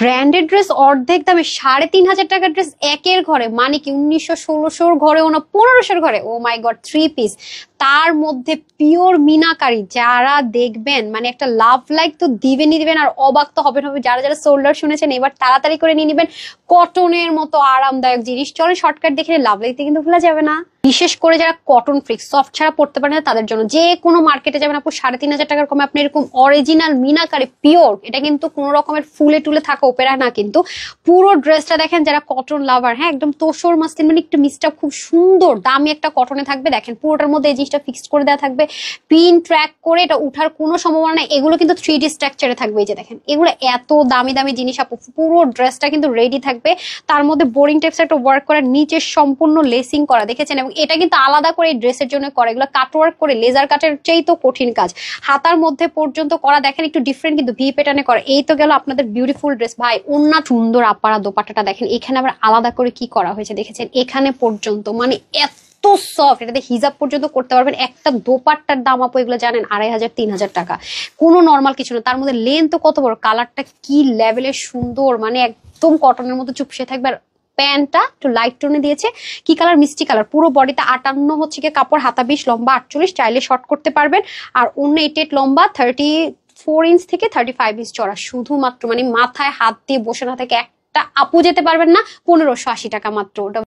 branded dress অর্ধেক দামে সাড়ে তিন হাজার টাকার ড্রেস একের ঘরে মানে কি উনিশশো ষোলোশোর ঘরে ও না পনেরোশোর ঘরে oh my god three piece তার মধ্যে পিওর মিনাকারি যারা দেখবেন মানে একটা লাভ লাইক তো দিবেনই দিবেন আর অবাক তো হবেন হবে যারা যারা সোল্ডার শুনেছেন এবার তাড়াতাড়ি করে নিয়ে নেবেন কটনের মতো আরামদায়ক জিনিস চলে শর্টকাট দেখে লাভ লাইকতে কিন্তু ভোলা যাবে না বিশেষ করে যারা কটন ফ্রিক সফট ছাড়া পড়তে পারে না তাদের জন্য যে কোনো মার্কেটে যাবেন আপনার সাড়ে তিন হাজার টাকার কমে আপনি এরকম অরিজিনাল মিনাকারে পিওর এটা কিন্তু কোনো রকমের ফুলে টুলে থাকা ওপেরা না কিন্তু পুরো ড্রেসটা দেখেন যারা কটন লাভার হ্যাঁ একদম তোষর মাস্তিন মানে একটু মিসটা খুব সুন্দর দামি একটা কটনে থাকবে দেখেন পুরোটার মধ্যে এই জিনিসটা ফিক্সড করে দেওয়া থাকবে পিন ট্র্যাক করে এটা উঠার কোনো সম্ভাবনা নেই এগুলো কিন্তু থ্রি ডি স্ট্রাকচারে থাকবে এই যে দেখেন এগুলো এত দামি দামি জিনিস আপু পুরো ড্রেসটা কিন্তু রেডি থাকবে তার মধ্যে বোরিং টাইপস একটা ওয়ার্ক করা নিচে সম্পূর্ণ লেসিং করা দেখেছেন এবং এটা কিন্তু আলাদা করে এই ড্রেসের জন্য করা এগুলো কাটওয়ার্ক করে লেজার কাটের চেয়েই তো কঠিন কাজ হাতার মধ্যে পর্যন্ত করা দেখেন একটু ডিফারেন্ট কিন্তু ভি প্যাটার্নে করা এই তো গেল আপনাদের বিউটিফুল ড্রেস ভাই অন্য সুন্দর আপারা দোপাটাটা দেখেন এখানে আবার আলাদা করে কি করা হয়েছে দেখেছেন এখানে পর্যন্ত মানে এত এত সফট এটাতে হিজাব পর্যন্ত করতে পারবেন একটা দোপাট্টার দাম আপু এগুলো জানেন আড়াই হাজার তিন হাজার টাকা কোনো নর্মাল কিছু না তার মধ্যে লেন্থ কত বড় কালারটা কি লেভেলের সুন্দর মানে একদম কটনের মতো চুপসে থাকবে আর প্যান্টটা একটু লাইট টোনে দিয়েছে কি কালার মিষ্টি কালার পুরো বডিতে আটান্ন হচ্ছে কি কাপড় হাতা বিশ লম্বা আটচল্লিশ চাইলে শর্ট করতে পারবেন আর অন্য এটেট লম্বা থার্টি ফোর ইঞ্চ থেকে থার্টি ফাইভ ইঞ্চ চড়া শুধুমাত্র মানে মাথায় হাত দিয়ে বসে না থেকে একটা আপু যেতে পারবেন না পনেরোশো আশি টাকা মাত্র ওটা